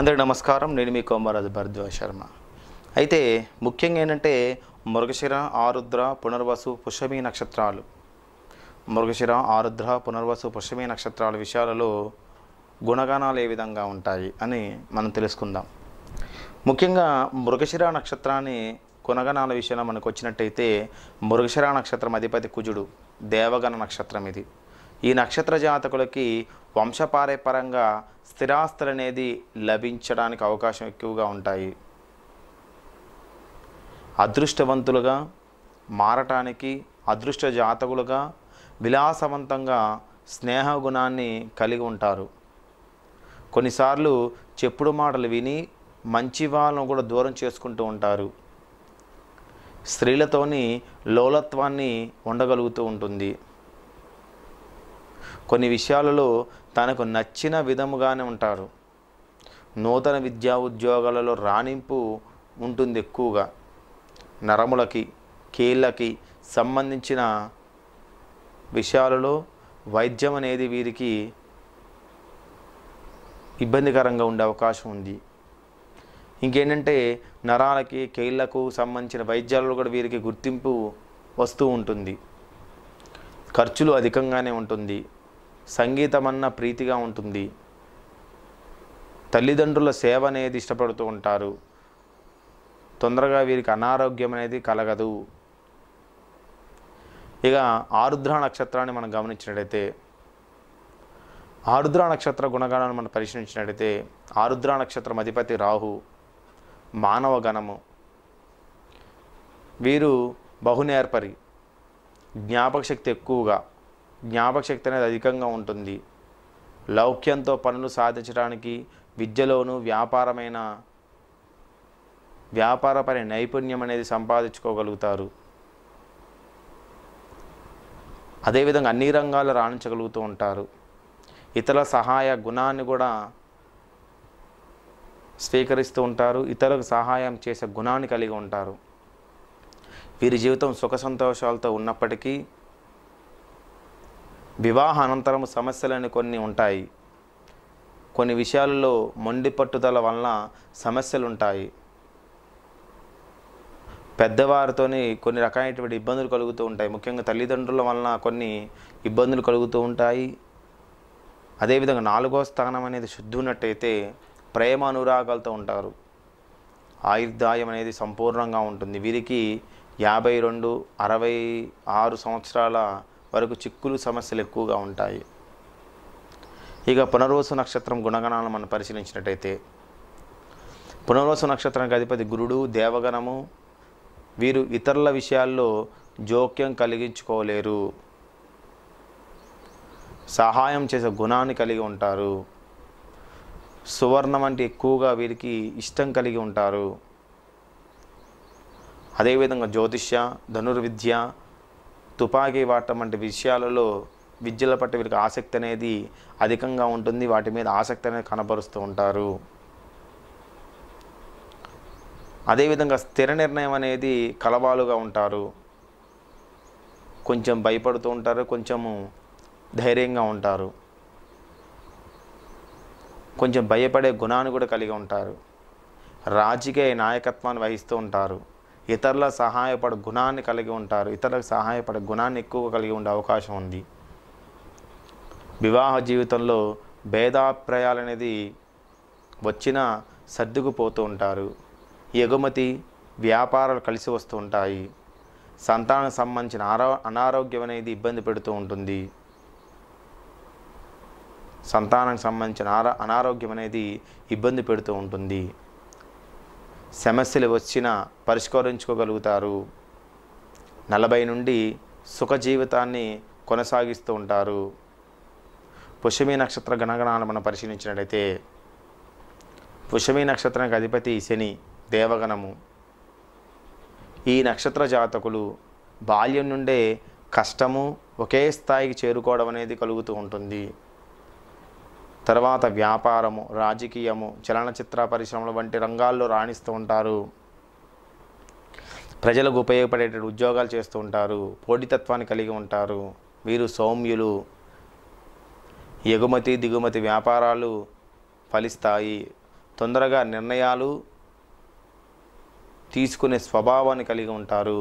అందరి నమస్కారం నేను మీ కోమారాజు భరద్వాజ శర్మ అయితే ముఖ్యంగా ఏంటంటే మృగశిర ఆరుద్ర పునర్వసు పుషమి నక్షత్రాలు మృగశిర ఆరుద్ర పునర్వసు పుష్యమి నక్షత్రాల విషయాలలో గుణగణాలు ఏ విధంగా ఉంటాయి అని మనం తెలుసుకుందాం ముఖ్యంగా మృగశిర నక్షత్రాన్ని గుణగణాల విషయంలో మనకు వచ్చినట్టయితే మృగశిర నక్షత్రం అధిపతి కుజుడు దేవగణ నక్షత్రం ఇది ఈ నక్షత్ర జాతకులకి పరంగా స్థిరాస్తులు అనేది లభించడానికి అవకాశం ఎక్కువగా ఉంటాయి అదృష్టవంతులుగా మారటానికి అదృష్ట జాతకులుగా విలాసవంతంగా స్నేహ గుణాన్ని కలిగి ఉంటారు కొన్నిసార్లు చెప్పుడు మాటలు విని మంచి వాళ్ళను కూడా దూరం చేసుకుంటూ ఉంటారు స్త్రీలతోని లోలత్వాన్ని ఉండగలుగుతూ ఉంటుంది కొన్ని విషయాలలో తనకు నచ్చిన విధముగానే ఉంటారు నూతన విద్యా ఉద్యోగాలలో రాణింపు ఉంటుంది ఎక్కువగా నరములకి కీళ్ళకి సంబంధించిన విషయాలలో వైద్యం అనేది వీరికి ఇబ్బందికరంగా ఉండే అవకాశం ఉంది ఇంకేంటంటే నరాలకి కీళ్లకు సంబంధించిన వైద్యాలలో కూడా వీరికి గుర్తింపు వస్తూ ఉంటుంది ఖర్చులు అధికంగానే ఉంటుంది సంగీతం అన్న ప్రీతిగా ఉంటుంది తల్లిదండ్రుల సేవ అనేది ఇష్టపడుతూ ఉంటారు తొందరగా వీరికి అనారోగ్యం అనేది కలగదు ఇక ఆరుద్ర నక్షత్రాన్ని మనం గమనించినట్లయితే ఆరుద్ర నక్షత్ర గుణగణాన్ని మనం పరిశీలించినట్లయితే ఆరుద్ర నక్షత్రం అధిపతి రాహు మానవ గణము వీరు బహునేర్పరి జ్ఞాపక శక్తి ఎక్కువగా జ్ఞాపకశక్తి అనేది అధికంగా ఉంటుంది లౌక్యంతో పనులు సాధించడానికి విద్యలోనూ వ్యాపారమైన వ్యాపారపర నైపుణ్యం అనేది సంపాదించుకోగలుగుతారు అదేవిధంగా అన్ని రంగాల్లో రాణించగలుగుతూ ఉంటారు ఇతర సహాయ గుణాన్ని కూడా స్వీకరిస్తూ ఉంటారు ఇతరులకు సహాయం చేసే గుణాన్ని కలిగి ఉంటారు వీరి జీవితం సుఖ సంతోషాలతో ఉన్నప్పటికీ వివాహ అనంతరం సమస్యలని కొన్ని ఉంటాయి కొన్ని విషయాలలో మొండి పట్టుదల వలన సమస్యలు ఉంటాయి పెద్దవారితోనే కొన్ని రకమైనటువంటి ఇబ్బందులు కలుగుతూ ఉంటాయి ముఖ్యంగా తల్లిదండ్రుల వలన కొన్ని ఇబ్బందులు కలుగుతూ ఉంటాయి అదేవిధంగా నాలుగో స్థానం అనేది శుద్ధి ఉన్నట్టయితే ప్రేమ అనురాగాలతో ఉంటారు ఆయుర్దాయం అనేది సంపూర్ణంగా ఉంటుంది వీరికి యాభై రెండు అరవై ఆరు సంవత్సరాల వరకు చిక్కులు సమస్యలు ఎక్కువగా ఉంటాయి ఇక పునర్వసు నక్షత్రం గుణగణాలను మనం పరిశీలించినట్టయితే పునర్వసు నక్షత్రానికి అధిపతి గురుడు దేవగణము వీరు ఇతరుల విషయాల్లో జోక్యం కలిగించుకోలేరు సహాయం చేసే గుణాన్ని కలిగి ఉంటారు సువర్ణం అంటే ఎక్కువగా వీరికి ఇష్టం కలిగి ఉంటారు అదేవిధంగా జ్యోతిష్య ధనుర్విద్య తుపాకీ వాడటం వంటి విషయాలలో విద్యల పట్ల వీరికి ఆసక్తి అనేది అధికంగా ఉంటుంది వాటి మీద ఆసక్తి అనేది కనబరుస్తూ ఉంటారు అదేవిధంగా స్థిర నిర్ణయం అనేది కలవాలుగా ఉంటారు కొంచెం భయపడుతూ ఉంటారు కొంచెము ధైర్యంగా ఉంటారు కొంచెం భయపడే గుణాన్ని కూడా కలిగి ఉంటారు రాజకీయ నాయకత్వాన్ని వహిస్తూ ఉంటారు ఇతరుల సహాయపడే గుణాన్ని కలిగి ఉంటారు ఇతరులకు సహాయపడే గుణాన్ని ఎక్కువ కలిగి ఉండే అవకాశం ఉంది వివాహ జీవితంలో భేదాభిప్రాయాలు అనేది వచ్చినా సర్దుకుపోతూ ఉంటారు ఎగుమతి వ్యాపారాలు కలిసి వస్తూ ఉంటాయి సంతానం సంబంధించిన ఆరో అనారోగ్యం అనేది ఇబ్బంది పెడుతూ ఉంటుంది సంతానానికి సంబంధించిన అనారోగ్యం అనేది ఇబ్బంది పెడుతూ ఉంటుంది సమస్యలు వచ్చినా పరిష్కరించుకోగలుగుతారు నలభై నుండి సుఖ జీవితాన్ని కొనసాగిస్తూ ఉంటారు పుషమి నక్షత్ర గణగణాలు మనం పరిశీలించినట్లయితే పుషమి నక్షత్రానికి అధిపతి శని దేవగణము ఈ నక్షత్ర జాతకులు బాల్యం నుండే కష్టము ఒకే స్థాయికి చేరుకోవడం అనేది కలుగుతూ ఉంటుంది తర్వాత వ్యాపారము రాజకీయము చలనచిత్ర పరిశ్రమలు వంటి రంగాల్లో రాణిస్తూ ఉంటారు ప్రజలకు ఉపయోగపడేటట్టు ఉద్యోగాలు చేస్తూ ఉంటారు పోటీతత్వాన్ని కలిగి ఉంటారు వీరు సౌమ్యులు ఎగుమతి దిగుమతి వ్యాపారాలు ఫలిస్తాయి తొందరగా నిర్ణయాలు తీసుకునే స్వభావాన్ని కలిగి ఉంటారు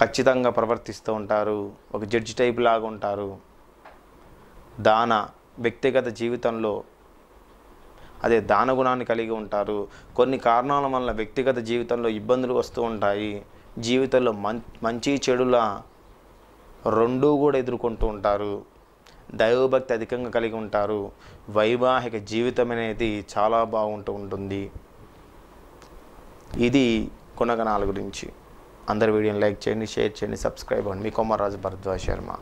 ఖచ్చితంగా ప్రవర్తిస్తూ ఉంటారు ఒక జడ్జి టైప్ లాగా ఉంటారు దాన వ్యక్తిగత జీవితంలో అదే దానగుణాన్ని కలిగి ఉంటారు కొన్ని కారణాల వల్ల వ్యక్తిగత జీవితంలో ఇబ్బందులు వస్తూ ఉంటాయి జీవితంలో మంచి చెడుల రెండూ కూడా ఎదుర్కొంటూ ఉంటారు దైవభక్తి అధికంగా కలిగి ఉంటారు వైవాహిక జీవితం అనేది చాలా బాగుంటూ ఉంటుంది ఇది కొనగణాల గురించి అందరి వీడియోని లైక్ చేయండి షేర్ చేయండి సబ్స్క్రైబ్ అవ్వండి మీ కొమ్మరాజు భరద్వాజ్ శర్మ